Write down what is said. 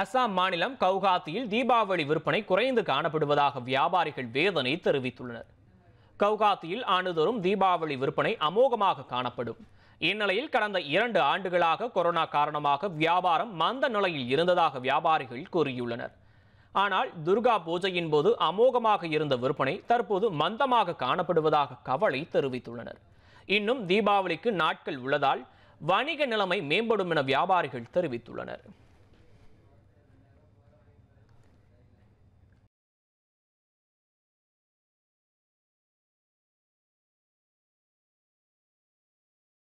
அசாம் மாநிலம் கவுகாத்தியில் தீபாவளி விற்பனை குறைந்து காணப்படுவதாக வியாபாரிகள் வேதனை தெரிவித்துள்ளனர் கவுகாத்தியில் ஆண்டுதோறும் தீபாவளி விற்பனை அமோகமாக காணப்படும் இந்நிலையில் கடந்த இரண்டு ஆண்டுகளாக கொரோனா காரணமாக வியாபாரம் மந்த நிலையில் இருந்ததாக வியாபாரிகள் கூறியுள்ளனர் ஆனால் துர்கா பூஜையின் போது அமோகமாக இருந்த விற்பனை தற்போது மந்தமாக காணப்படுவதாக கவலை தெரிவித்துள்ளனர் இன்னும் தீபாவளிக்கு நாட்கள் உள்ளதால் வணிக நிலைமை மேம்படும் என வியாபாரிகள் தெரிவித்துள்ளனர்